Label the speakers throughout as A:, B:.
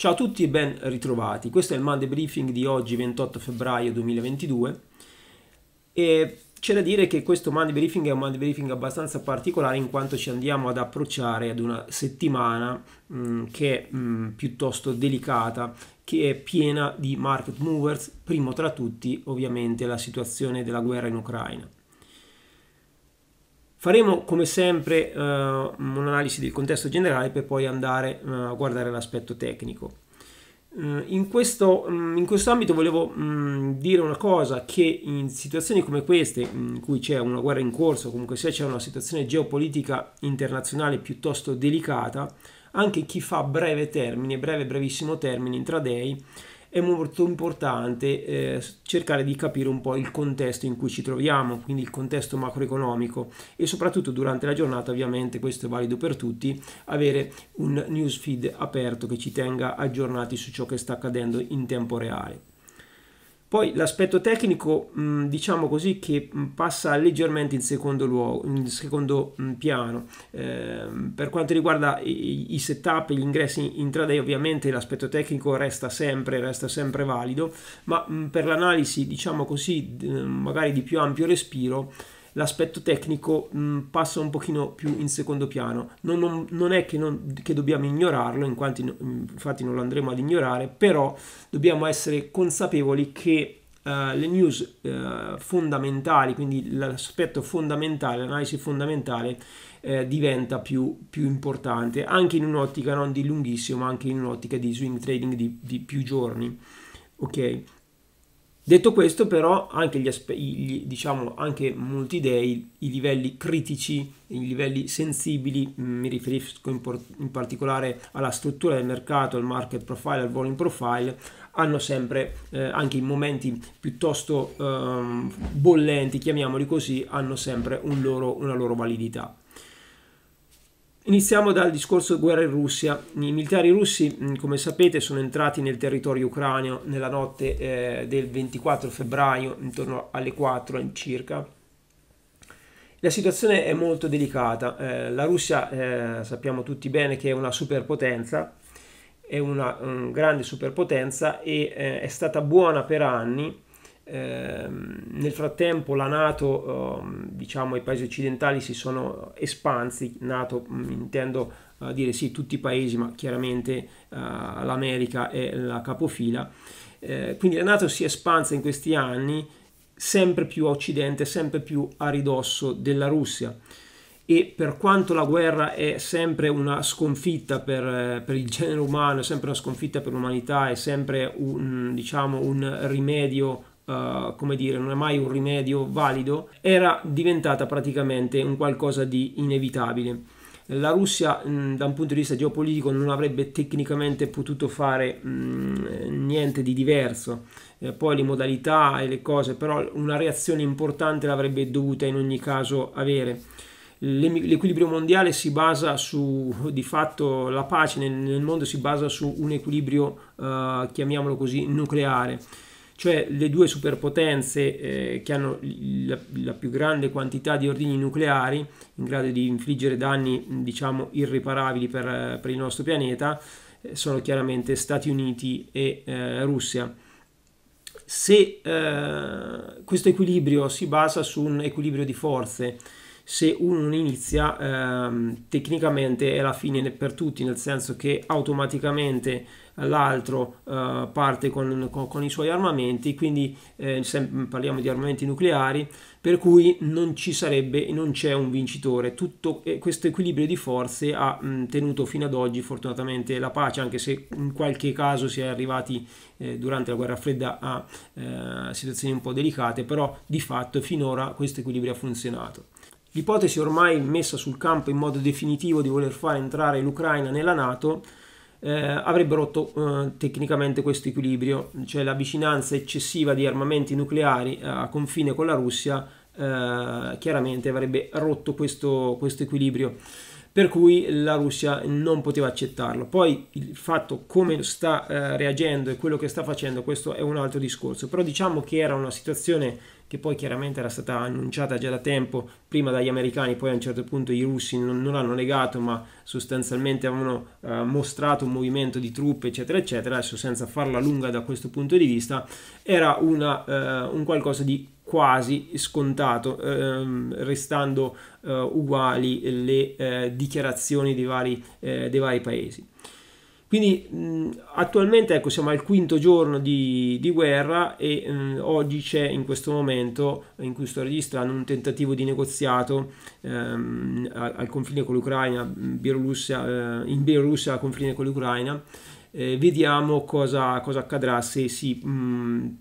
A: Ciao a tutti e ben ritrovati. Questo è il Monday Briefing di oggi, 28 febbraio 2022. E c'è da dire che questo Monday Briefing è un Monday Briefing abbastanza particolare in quanto ci andiamo ad approcciare ad una settimana mh, mm, che è mh, mm, piuttosto delicata, che è piena di market movers, primo tra tutti ovviamente la situazione della guerra in Ucraina. Faremo come sempre uh, un'analisi del contesto generale per poi andare uh, a guardare l'aspetto tecnico. Uh, in, questo, um, in questo, ambito volevo um, dire una cosa che in situazioni come queste, mm, in cui c'è una guerra in corso, comunque se c'è una situazione geopolitica internazionale piuttosto delicata, anche chi fa breve termine, breve brevissimo termine, intraday, è molto importante eh, cercare di capire un po' il contesto in cui ci troviamo, quindi il contesto macroeconomico e soprattutto durante la giornata, ovviamente questo è valido per tutti, avere un newsfeed aperto che ci tenga aggiornati su ciò che sta accadendo in tempo reale. Poi l'aspetto tecnico, mm, diciamo così, che mm, passa leggermente in secondo, luogo, in secondo mm, piano. Ehm, per quanto riguarda i, setup, gli ingressi in intraday, ovviamente l'aspetto tecnico resta sempre, resta sempre valido, ma per l'analisi, diciamo così, magari di più ampio respiro, l'aspetto tecnico mh, mm, passa un pochino più in secondo piano. Non, non, non è che, non, che, dobbiamo ignorarlo, in quanti, mm, infatti non lo andremo ad ignorare, però dobbiamo essere consapevoli che uh, le news uh, fondamentali, quindi l'aspetto fondamentale, l'analisi fondamentale, eh, diventa più, più, importante, anche in un'ottica non di lunghissimo, ma anche in un'ottica di swing trading di, di più giorni. Ok? Detto questo però anche, gli gli, diciamo, anche molti dei i livelli critici, i livelli sensibili, mh, mm, mi riferisco in, in, particolare alla struttura del mercato, al market profile, al volume profile, hanno sempre eh, anche in momenti piuttosto eh, bollenti, chiamiamoli così, hanno sempre un loro, una loro validità. Iniziamo dal discorso guerra in Russia. I militari russi, mm, come sapete, sono entrati nel territorio ucranio nella notte eh, del 24 febbraio, intorno alle 4 circa. La situazione è molto delicata. Eh, la Russia eh, sappiamo tutti bene che è una superpotenza, è una, una grande superpotenza e eh, è stata buona per anni Ehm, nel frattempo la Nato, ehm, diciamo i paesi occidentali si sono espansi, Nato mm, intendo eh, dire sì tutti i paesi, ma chiaramente eh, l'America è la capofila. Eh, quindi la Nato si è espansa in questi anni sempre più a occidente, sempre più a ridosso della Russia e per quanto la guerra è sempre una sconfitta per, per, il genere umano, è sempre una sconfitta per l'umanità, è sempre un, diciamo, un rimedio uh, come dire, non è mai un rimedio valido, era diventata praticamente un qualcosa di inevitabile la Russia mh, mm, da un punto di vista geopolitico non avrebbe tecnicamente potuto fare mh, mm, niente di diverso, eh, poi le modalità e le cose, però una reazione importante l'avrebbe dovuta in ogni caso avere. L'equilibrio mondiale si basa su, di fatto, la pace nel, nel mondo si basa su un equilibrio, eh, chiamiamolo così, nucleare cioè le due superpotenze eh, che hanno la, la, più grande quantità di ordini nucleari in grado di infliggere danni diciamo irriparabili per, per il nostro pianeta eh, sono chiaramente Stati Uniti e eh, Russia. Se eh, questo equilibrio si basa su un equilibrio di forze, se uno non inizia ehm, tecnicamente è la fine per tutti, nel senso che automaticamente l'altro eh, parte con, con, con, i suoi armamenti, quindi eh, parliamo di armamenti nucleari, per cui non ci sarebbe, non c'è un vincitore. Tutto eh, questo equilibrio di forze ha mh, tenuto fino ad oggi fortunatamente la pace, anche se in qualche caso si è arrivati eh, durante la guerra fredda a eh, situazioni un po' delicate, però di fatto finora questo equilibrio ha funzionato. L'ipotesi ormai messa sul campo in modo definitivo di voler far entrare l'Ucraina nella Nato eh, avrebbe rotto eh, tecnicamente questo equilibrio, cioè la vicinanza eccessiva di armamenti nucleari eh, a confine con la Russia eh, chiaramente avrebbe rotto questo, questo equilibrio per cui la Russia non poteva accettarlo. Poi il fatto come sta eh, reagendo e quello che sta facendo, questo è un altro discorso, però diciamo che era una situazione che poi chiaramente era stata annunciata già da tempo, prima dagli americani, poi a un certo punto i russi non, non l'hanno negato, ma sostanzialmente avevano eh, mostrato un movimento di truppe, eccetera, eccetera, adesso senza farla lunga da questo punto di vista, era una, eh, un qualcosa di quasi scontato, ehm, restando eh, uguali le eh, dichiarazioni dei vari, eh, dei vari, paesi. Quindi mh, attualmente ecco, siamo al quinto giorno di, di guerra e mh, oggi c'è in questo momento in cui sto registrando un tentativo di negoziato ehm, al, al, confine con l'Ucraina, Bielorussia, eh, in Bielorussia al confine con l'Ucraina. Eh, vediamo cosa, cosa, accadrà se si mh,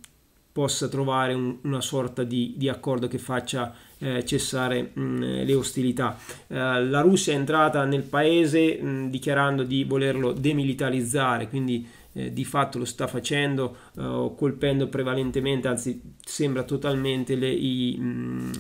A: possa trovare un, una sorta di, di, accordo che faccia eh, cessare mh, mm, le ostilità. Eh, la Russia è entrata nel paese mh, mm, dichiarando di volerlo demilitarizzare, quindi eh, di fatto lo sta facendo eh, colpendo prevalentemente, anzi sembra totalmente le, i, mh, mm,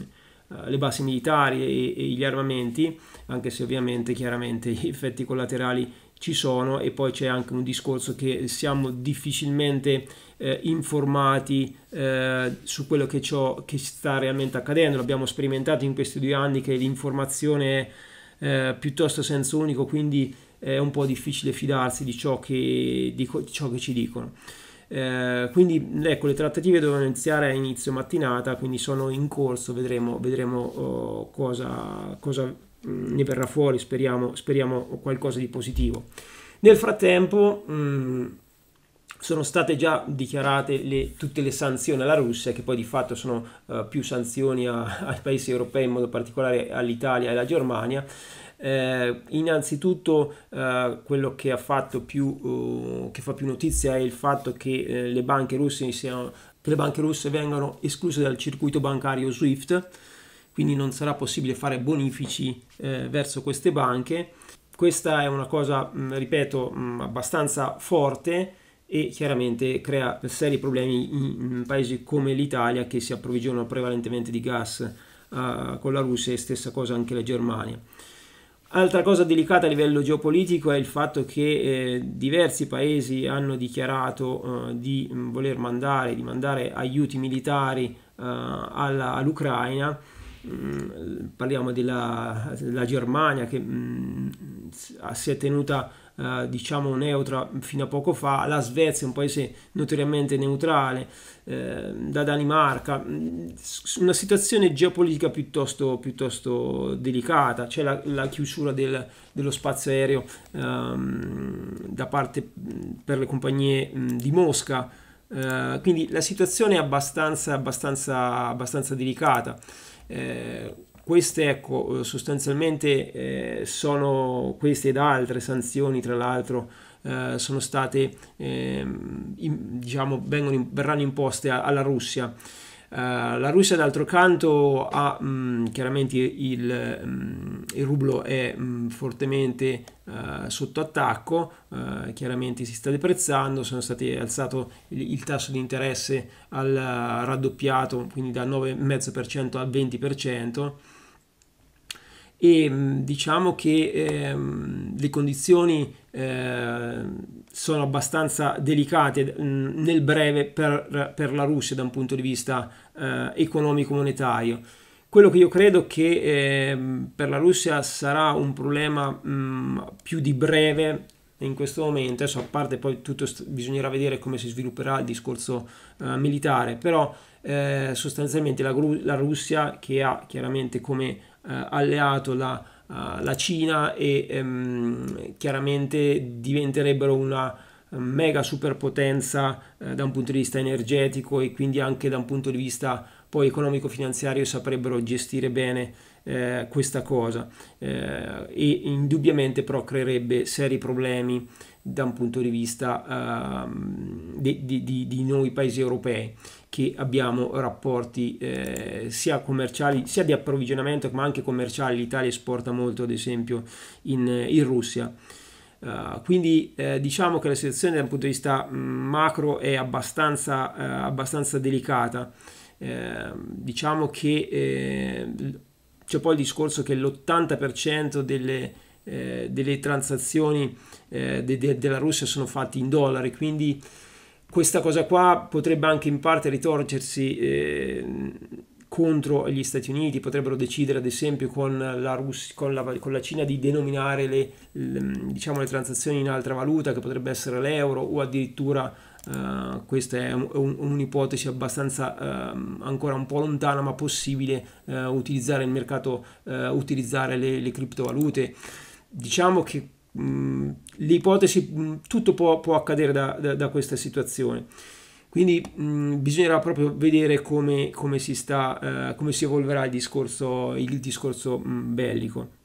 A: eh, le basi militari e, e, gli armamenti, anche se ovviamente chiaramente gli effetti collaterali ci sono e poi c'è anche un discorso che siamo difficilmente eh, informati eh, su quello che, ciò, che sta realmente accadendo. L'abbiamo sperimentato in questi due anni che l'informazione è eh, piuttosto senso unico, quindi è un po' difficile fidarsi di ciò che, di, di ciò che ci dicono. Eh, quindi ecco, le trattative dovevano iniziare a inizio mattinata, quindi sono in corso, vedremo, vedremo oh, cosa, cosa, mm, ne verrà fuori, speriamo, speriamo, qualcosa di positivo. Nel frattempo, mh, mm, sono state già dichiarate le, tutte le sanzioni alla Russia, che poi di fatto sono uh, più sanzioni a, ai paesi europei, in modo particolare all'Italia e alla Germania. Eh, innanzitutto eh, quello che ha fatto più, eh, che fa più notizia è il fatto che eh, le banche russe siano, che le banche russe vengano escluse dal circuito bancario SWIFT, quindi non sarà possibile fare bonifici eh, verso queste banche. Questa è una cosa, mh, ripeto, mh, abbastanza forte e chiaramente crea seri problemi in paesi come l'Italia che si approvvigionano prevalentemente di gas uh, con la Russia e stessa cosa anche la Germania. Altra cosa delicata a livello geopolitico è il fatto che eh, diversi paesi hanno dichiarato eh, di mm, voler mandare, di mandare aiuti militari eh, alla, all'Ucraina Mm, parliamo della, della, Germania che mh, mm, si è tenuta eh, diciamo neutra fino a poco fa, la Svezia un paese notoriamente neutrale, eh, da Danimarca, mm, una situazione geopolitica piuttosto, piuttosto delicata, c'è la, la chiusura del, dello spazio aereo ehm, da parte per le compagnie mh, di Mosca, eh, quindi la situazione è abbastanza, abbastanza, abbastanza delicata. Eh, queste ecco, sostanzialmente eh, sono queste ed altre sanzioni, tra l'altro, eh, sono state, ehm, in, diciamo, vengono, verranno imposte a, alla Russia. Eh, la Russia d'altro canto ha mh, mm, chiaramente il, mh, mm, il, rublo è mh, mm, fortemente uh, sotto attacco, uh, chiaramente si sta deprezzando, sono stati alzato il, il tasso di interesse al raddoppiato, quindi dal 9,5% al 20% e diciamo che ehm, le condizioni eh, sono abbastanza delicate mm, nel breve per, per, la Russia da un punto di vista eh, economico-monetario. Quello che io credo che eh, per la Russia sarà un problema mh, mm, più di breve in questo momento, adesso a parte poi tutto bisognerà vedere come si svilupperà il discorso eh, militare, però eh, sostanzialmente la, la, Russia che ha chiaramente come eh, alleato la uh, la Cina e um, chiaramente diventerebbero una eh, mega superpotenza uh, da un punto di vista energetico e quindi anche da un punto di vista poi economico-finanziario saprebbero gestire bene eh, questa cosa eh, e indubbiamente però creerebbe seri problemi da un punto di vista eh, di, di, di, noi paesi europei che abbiamo rapporti eh, sia commerciali, sia di approvvigionamento ma anche commerciali. L'Italia esporta molto ad esempio in, in Russia. Uh, quindi eh, diciamo che la situazione dal punto di vista mm, macro è abbastanza, eh, abbastanza delicata. Eh, diciamo che eh, c'è poi il discorso che l'80% delle, eh, delle transazioni de de della Russia sono fatte in dollari, quindi questa cosa qua potrebbe anche in parte ritorcersi eh, contro gli Stati Uniti, potrebbero decidere ad esempio con la, Russia, con la, con la Cina di denominare le, le, diciamo, le, transazioni in altra valuta che potrebbe essere l'euro o addirittura eh, questa è un'ipotesi un, un abbastanza eh, ancora un po' lontana ma possibile eh, utilizzare il mercato, eh, utilizzare le, le criptovalute. Diciamo che mh, mm, l'ipotesi, mm, tutto può, può accadere da, da, da, questa situazione. Quindi mh, mm, bisognerà proprio vedere come, come, si, sta, eh, come si, evolverà il discorso, il discorso bellico.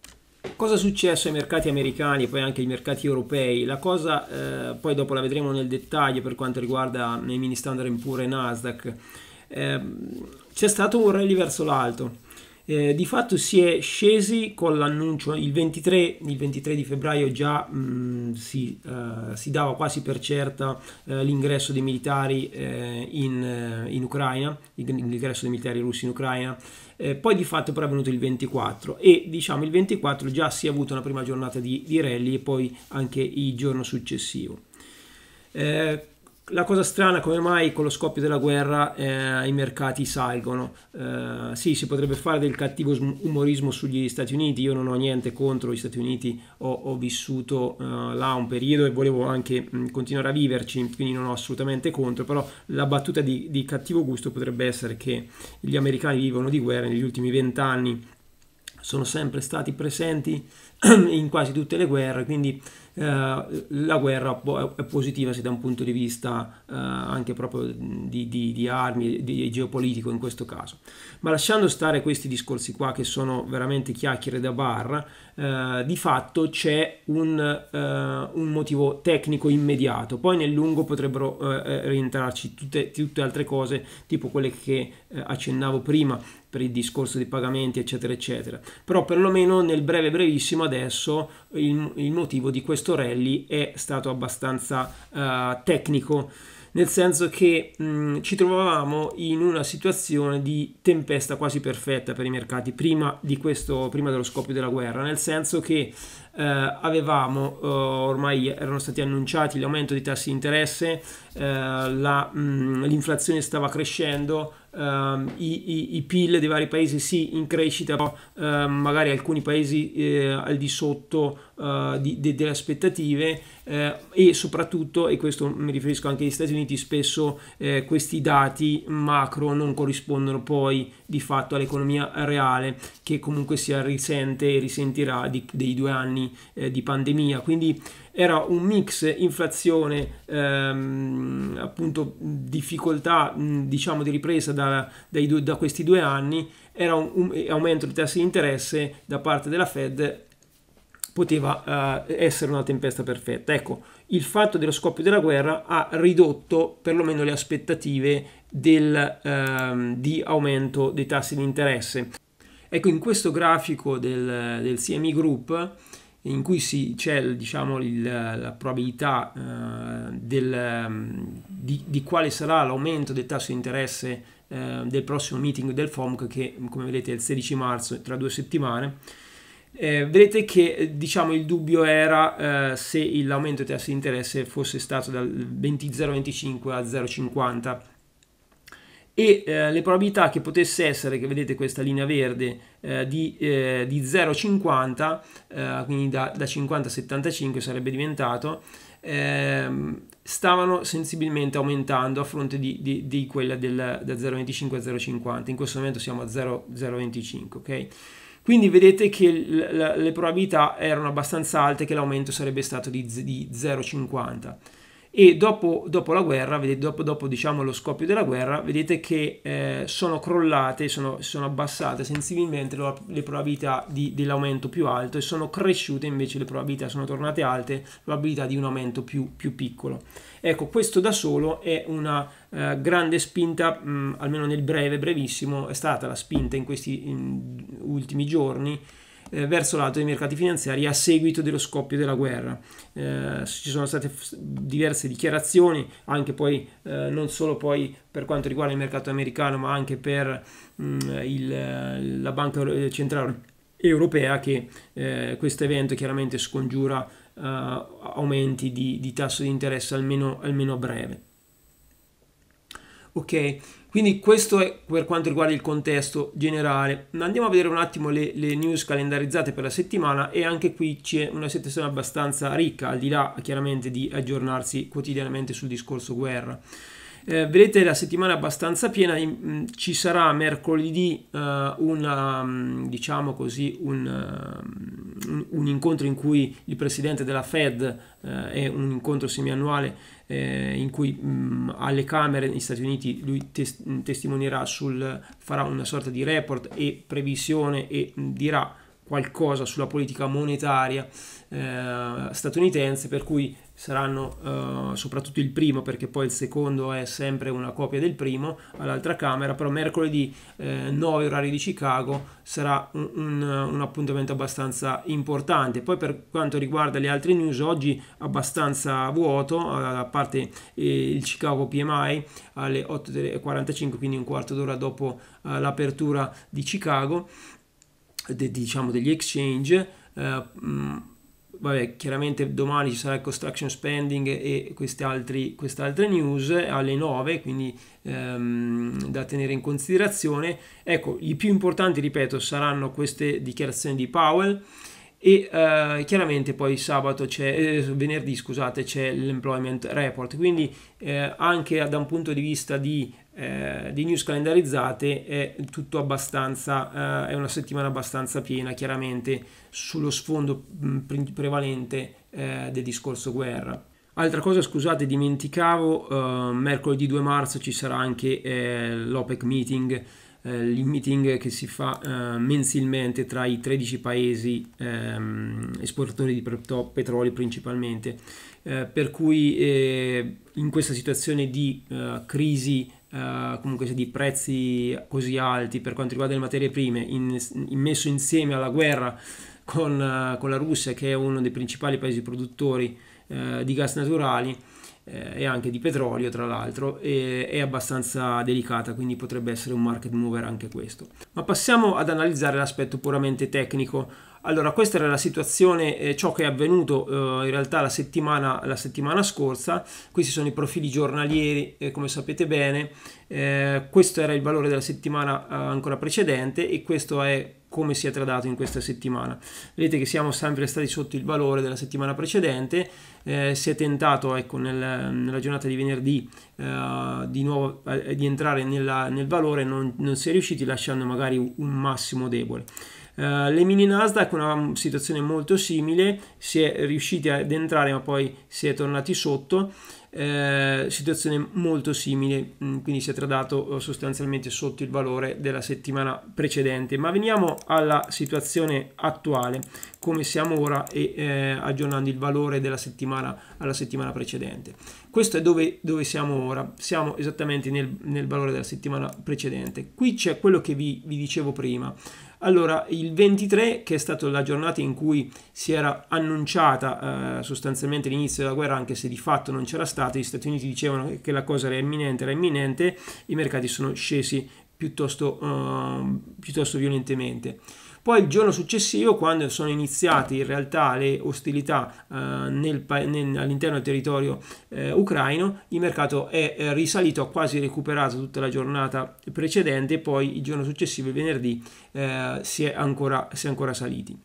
A: Cosa è successo ai mercati americani e poi anche ai mercati europei? La cosa eh, poi dopo la vedremo nel dettaglio per quanto riguarda i mini standard impure Nasdaq. Eh, c'è stato un rally verso l'alto eh, di fatto si è scesi con l'annuncio il 23, il 23 di febbraio già mh, mm, si, uh, si, dava quasi per certa uh, l'ingresso dei militari uh, in, in, Ucraina, l'ingresso dei militari russi in Ucraina, eh, poi di fatto però è venuto il 24 e diciamo il 24 già si è avuta una prima giornata di, di rally e poi anche il giorno successivo. Eh, la cosa strana come mai con lo scoppio della guerra eh, i mercati salgono. Eh, sì, si potrebbe fare del cattivo umorismo sugli Stati Uniti, io non ho niente contro gli Stati Uniti, ho, ho vissuto eh, là un periodo e volevo anche mh, continuare a viverci, quindi non ho assolutamente contro, però la battuta di, di cattivo gusto potrebbe essere che gli americani vivono di guerra negli ultimi vent'anni, sono sempre stati presenti in quasi tutte le guerre, quindi eh, la guerra è positiva se da un punto di vista eh, anche proprio di, di, di armi, di, di geopolitico in questo caso. Ma lasciando stare questi discorsi qua che sono veramente chiacchiere da bar, Uh, di fatto c'è un, uh, un, motivo tecnico immediato. Poi nel lungo potrebbero uh, rientrarci tutte, tutte, altre cose, tipo quelle che eh, accennavo prima per il discorso dei pagamenti eccetera eccetera però perlomeno nel breve brevissimo adesso il, il motivo di questo rally è stato abbastanza eh, tecnico nel senso che mh, mm, ci trovavamo in una situazione di tempesta quasi perfetta per i mercati prima, questo, prima dello scoppio della guerra, nel senso che eh, avevamo eh, ormai erano stati annunciati l'aumento dei tassi di interesse, eh, mm, l'inflazione stava crescendo, um, i, i, i, PIL dei vari paesi sì in crescita, però uh, magari alcuni paesi eh, al di sotto uh, di, de, delle aspettative eh, e soprattutto, e questo mi riferisco anche agli Stati Uniti, spesso eh, questi dati macro non corrispondono poi di fatto all'economia reale che comunque si risente e risentirà di, dei due anni eh, di pandemia. Quindi era un mix inflazione, ehm, appunto difficoltà mh, diciamo di ripresa da, due, da, questi due anni, era un, un aumento dei tassi di interesse da parte della Fed poteva uh, essere una tempesta perfetta. Ecco, il fatto dello scoppio della guerra ha ridotto perlomeno le aspettative del, uh, di aumento dei tassi di interesse. Ecco, in questo grafico del, del CME Group in cui si, c'è diciamo, il, la probabilità eh, del, mm, di, di, quale sarà l'aumento del tasso di interesse eh, del prossimo meeting del FOMC che come vedete è il 16 marzo tra due settimane eh, vedete che eh, diciamo, il dubbio era eh, se l'aumento del tasso di interesse fosse stato dal 20,025 a 0,50 e eh, le probabilità che potesse essere, che vedete questa linea verde, eh, di, eh, di 0,50, eh, quindi da, da, 50 a 75 sarebbe diventato, ehm, stavano sensibilmente aumentando a fronte di, di, di quella del, da 0,25 a 0,50, in questo momento siamo a 0,25, ok? Quindi vedete che le probabilità erano abbastanza alte che l'aumento sarebbe stato di 0,50 e dopo, dopo la guerra, vedete, dopo, dopo diciamo, lo scoppio della guerra, vedete che eh, sono crollate, sono, sono abbassate sensibilmente le, le probabilità di, dell'aumento più alto e sono cresciute invece le probabilità, sono tornate alte le probabilità di un aumento più, più piccolo. Ecco, questo da solo è una eh, grande spinta, mh, mm, almeno nel breve, brevissimo, è stata la spinta in questi in ultimi giorni eh, verso l'alto dei mercati finanziari a seguito dello scoppio della guerra. Eh, ci sono state f- diverse dichiarazioni, anche poi eh, non solo poi per quanto riguarda il mercato americano, ma anche per mh, mm, il, la Banca Centrale Europea che eh, questo evento chiaramente scongiura eh, aumenti di, di, tasso di interesse almeno, almeno a breve ok quindi questo è per quanto riguarda il contesto generale andiamo a vedere un attimo le, le news calendarizzate per la settimana e anche qui c'è una situazione abbastanza ricca al di là chiaramente di aggiornarsi quotidianamente sul discorso guerra eh, vedete la settimana è abbastanza piena, in, mm, ci sarà mercoledì uh, una, mm, diciamo così, un, uh, un, un, incontro in cui il presidente della Fed uh, è un incontro semiannuale in cui mh, mm, alle Camere negli Stati Uniti lui tes- testimonierà sul, farà una sorta di report e previsione e mh, dirà qualcosa sulla politica monetaria eh, statunitense, per cui saranno eh, soprattutto il primo, perché poi il secondo è sempre una copia del primo, all'altra Camera, però mercoledì eh, 9 orari di Chicago sarà un, un, un, appuntamento abbastanza importante. Poi per quanto riguarda le altre news, oggi abbastanza vuoto, eh, a parte eh, il Chicago PMI alle 8.45, quindi un quarto d'ora dopo eh, l'apertura di Chicago de, diciamo degli exchange. Eh, mm, vabbè, chiaramente domani ci sarà il construction spending e queste, altri, queste altre news alle 9, quindi ehm, da tenere in considerazione. Ecco, i più importanti, ripeto, saranno queste dichiarazioni di Powell e eh, chiaramente poi sabato c'è, eh, venerdì scusate, c'è l'employment report, quindi eh, anche da un punto di vista di eh, di news calendarizzate è tutto abbastanza, eh, è una settimana abbastanza piena chiaramente sullo sfondo mm, prevalente eh, del discorso guerra. Altra cosa, scusate, dimenticavo, eh, mercoledì 2 marzo ci sarà anche eh, l'OPEC meeting, eh, il meeting che si fa mensilmente tra i 13 paesi ehm, esportatori di petrolio principalmente, per cui in questa situazione di crisi eh, comunque di prezzi così alti per quanto riguarda le materie prime, in, in messo insieme alla guerra con, uh, con, la Russia, che è uno dei principali paesi produttori uh, di gas naturali, eh, e anche di petrolio tra l'altro è abbastanza delicata quindi potrebbe essere un market mover anche questo ma passiamo ad analizzare l'aspetto puramente tecnico allora questa era la situazione eh, ciò che è avvenuto eh, in realtà la settimana, la settimana, scorsa questi sono i profili giornalieri eh, come sapete bene eh, questo era il valore della settimana eh, ancora precedente e questo è come si è tradato in questa settimana. Vedete che siamo sempre stati sotto il valore della settimana precedente, eh, si è tentato ecco, nel, nella giornata di venerdì eh, di, nuovo, eh, di entrare nella, nel valore, non, non si è riusciti lasciando magari un massimo debole. Uh, le mini Nasdaq, una situazione molto simile, si è riusciti ad entrare ma poi si è tornati sotto. Eh, situazione molto simile, mm, quindi si è tradato eh, sostanzialmente sotto il valore della settimana precedente. Ma veniamo alla situazione attuale, come siamo ora e eh, aggiornando il valore della settimana alla settimana precedente. Questo è dove, dove siamo ora, siamo esattamente nel, nel, valore della settimana precedente. Qui c'è quello che vi, vi dicevo prima. Allora, il 23, che è stata la giornata in cui si era annunciata eh, sostanzialmente l'inizio della guerra, anche se di fatto non c'era stato, gli Stati Uniti dicevano che la cosa era imminente, era imminente, i mercati sono scesi piuttosto, uh, piuttosto violentemente. Poi il giorno successivo, quando sono iniziate in realtà le ostilità eh, nel, nel, all'interno del territorio eh, ucraino, il mercato è, è eh, risalito, ha quasi recuperato tutta la giornata precedente, poi il giorno successivo, il venerdì, eh, si, è ancora, si è ancora saliti.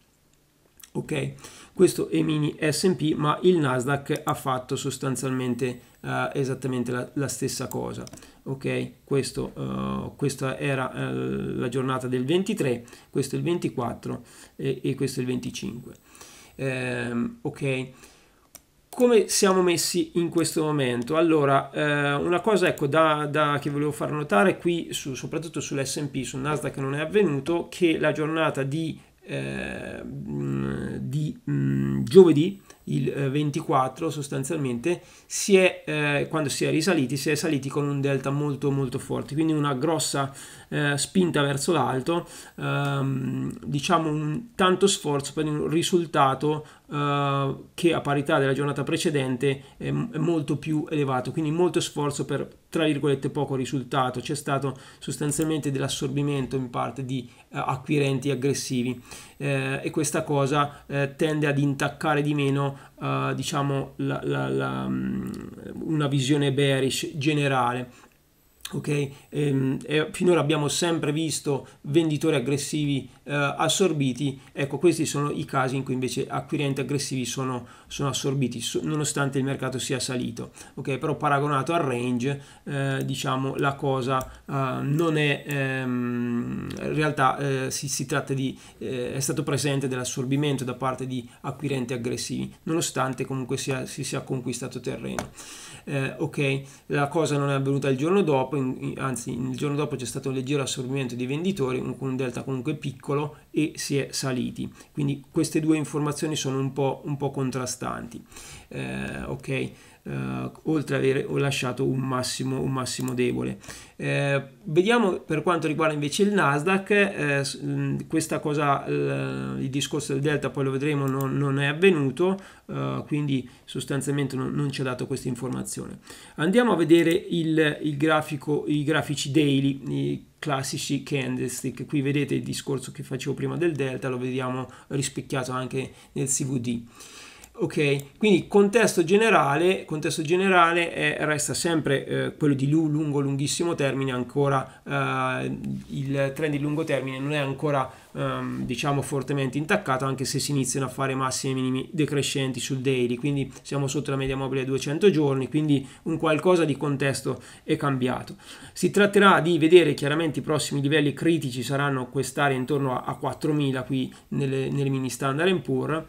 A: Ok, questo è mini SP, ma il Nasdaq ha fatto sostanzialmente eh, esattamente la, la stessa cosa ok questo, uh, questa era uh, la giornata del 23 questo è il 24 e, e questo il 25 um, ehm, ok come siamo messi in questo momento? Allora, eh, una cosa ecco, da, da, che volevo far notare qui, su, soprattutto sull'SP, sul Nasdaq non è avvenuto, che la giornata di, eh, di mh, giovedì il 24 eh, sostanzialmente si è, eh, quando si è risaliti si è saliti con un delta molto molto forte quindi una grossa eh, spinta verso l'alto ehm, diciamo un tanto sforzo per un risultato eh, che a parità della giornata precedente è, è, molto più elevato, quindi molto sforzo per tra virgolette poco risultato, c'è stato sostanzialmente dell'assorbimento in parte di uh, acquirenti aggressivi uh, e questa cosa tende ad intaccare di meno diciamo la, la, la, um, una visione bearish generale Ok, ehm, finora abbiamo sempre visto venditori aggressivi eh, assorbiti, ecco questi sono i casi in cui invece acquirenti aggressivi sono, sono assorbiti so, nonostante il mercato sia salito, ok, però paragonato al range eh, diciamo la cosa eh, non è, ehm, in realtà eh, si, si, tratta di, eh, è stato presente dell'assorbimento da parte di acquirenti aggressivi nonostante comunque sia, si sia conquistato terreno eh, ok, la cosa non è avvenuta il giorno dopo, in, anzi il giorno dopo c'è stato un leggero assorbimento di venditori, un, un delta comunque piccolo e si è saliti. Quindi queste due informazioni sono un po', un po contrastanti. Eh, ok eh, oltre ad aver lasciato un massimo, un massimo debole. Eh, vediamo per quanto riguarda invece il Nasdaq, eh, mm, questa cosa, eh, il discorso del delta poi lo vedremo, non, non è avvenuto, eh, quindi sostanzialmente non, non ci ha dato questa informazione. Andiamo a vedere il, il grafico, i grafici daily, i classici candlestick. Qui vedete il discorso che facevo prima del delta, lo vediamo rispecchiato anche nel CVD ok quindi contesto generale contesto generale è, resta sempre eh, quello di lungo lunghissimo termine ancora eh, il trend di lungo termine non è ancora ehm, diciamo fortemente intaccato anche se si iniziano a fare massimi e minimi decrescenti sul daily quindi siamo sotto la media mobile a 200 giorni quindi un qualcosa di contesto è cambiato si tratterà di vedere chiaramente i prossimi livelli critici saranno quest'area intorno a, a 4000 qui nelle, nelle mini standard and poor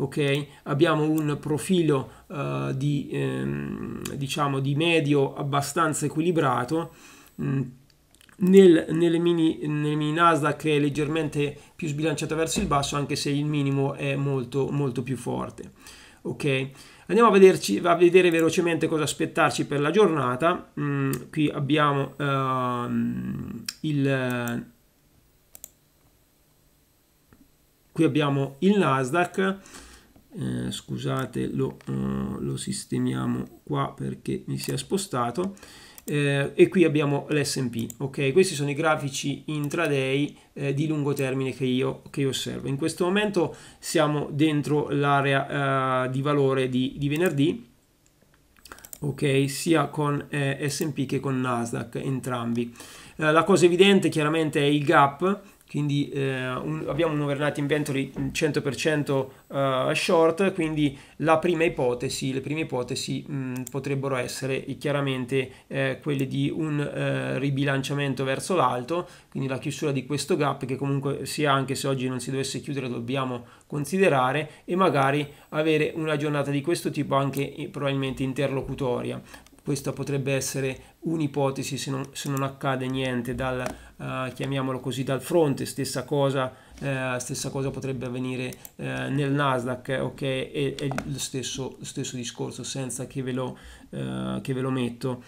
A: ok abbiamo un profilo uh, di, ehm, diciamo di medio abbastanza equilibrato mh, mm, nel, nelle, mini, nelle mini Nasdaq è leggermente più sbilanciata verso il basso anche se il minimo è molto molto più forte ok andiamo a, vederci, a vedere velocemente cosa aspettarci per la giornata mm, qui abbiamo uh, il qui abbiamo il Nasdaq eh, scusate lo, uh, lo, sistemiamo qua perché mi si è spostato eh, e qui abbiamo l'S&P ok questi sono i grafici intraday eh, di lungo termine che io, che io osservo in questo momento siamo dentro l'area eh, di valore di, di venerdì ok sia con eh, S&P che con Nasdaq entrambi la cosa evidente chiaramente è il gap quindi eh, un, abbiamo un overnight inventory 100% uh, eh, short, quindi la prima ipotesi, le prime ipotesi mh, mm, potrebbero essere eh, chiaramente eh, quelle di un eh, ribilanciamento verso l'alto, quindi la chiusura di questo gap che comunque sia anche se oggi non si dovesse chiudere dobbiamo considerare e magari avere una giornata di questo tipo anche eh, probabilmente interlocutoria questa potrebbe essere un'ipotesi se non, se non accade niente dal, uh, chiamiamolo così, dal fronte, stessa cosa, uh, stessa cosa potrebbe avvenire uh, nel Nasdaq, ok? È, lo, stesso, lo stesso discorso senza che ve lo eh, che ve lo metto.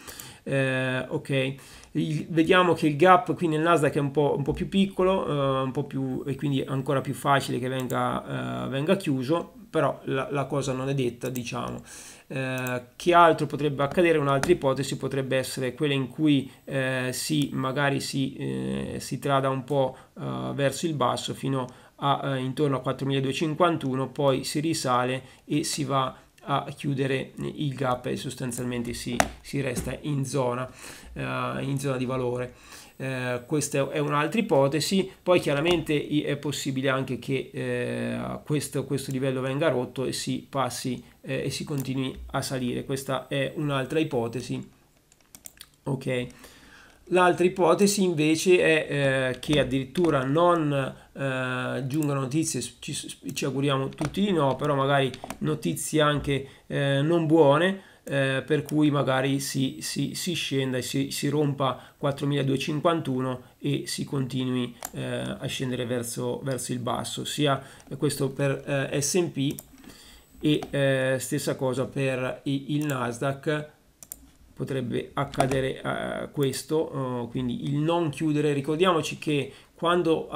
A: Eh, ok, il, vediamo che il gap qui nel Nasdaq è un po', un po più piccolo, eh, un po' più, e quindi ancora più facile che venga, eh, venga chiuso, però la, la, cosa non è detta, diciamo. Eh, che altro potrebbe accadere? Un'altra ipotesi potrebbe essere quella in cui eh, si, magari si, eh, si, trada un po' eh, verso il basso fino a intorno a 4251, poi si risale e si va a chiudere il gap e sostanzialmente si, si resta in zona, uh, in zona di valore. Uh, questa è un'altra ipotesi, poi chiaramente è possibile anche che uh, questo, questo, livello venga rotto e si passi e si continui a salire, questa è un'altra ipotesi. Ok. L'altra ipotesi invece è eh, che addirittura non eh, giungano notizie, ci, ci, auguriamo tutti di no, però magari notizie anche eh, non buone, eh, per cui magari si, si, si scenda e si, si, rompa 4251 e si continui eh, a scendere verso, verso, il basso, sia questo per eh, SP e stessa cosa per il Nasdaq potrebbe accadere eh, questo, eh, quindi il non chiudere, ricordiamoci che quando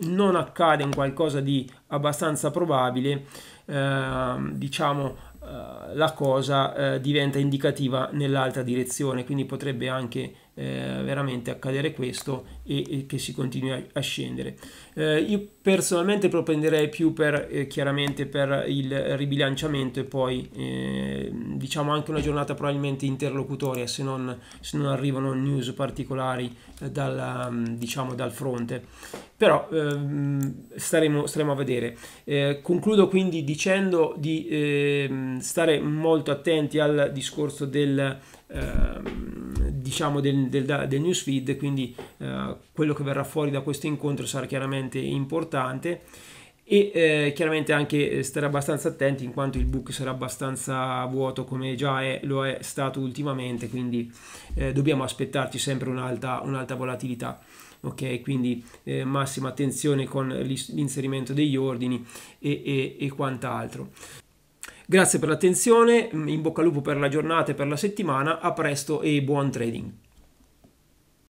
A: non accade un qualcosa di abbastanza probabile, ehm, diciamo eh, la cosa diventa indicativa nell'altra direzione, quindi potrebbe anche eh, veramente accadere questo e, e, che si continui a, a scendere. Eh, io personalmente propenderei più per, eh, chiaramente per il ribilanciamento e poi eh, diciamo anche una giornata probabilmente interlocutoria se non, se non arrivano news particolari eh, dalla, mm, diciamo, dal fronte. Però ehm, staremo, staremo a vedere. Eh, concludo quindi dicendo di ehm, stare molto attenti al discorso del ehm, diciamo, del, del, del newsfeed, quindi eh, quello che verrà fuori da questo incontro sarà chiaramente importante e eh, chiaramente anche eh, stare abbastanza attenti in quanto il book sarà abbastanza vuoto come già è, lo è stato ultimamente, quindi eh, dobbiamo aspettarci sempre un'alta, un'alta volatilità. Ok, quindi eh, massima attenzione con l'inserimento degli ordini e, e, e quant'altro. Grazie per l'attenzione, in bocca al lupo per la giornata e per la settimana, a presto e buon trading.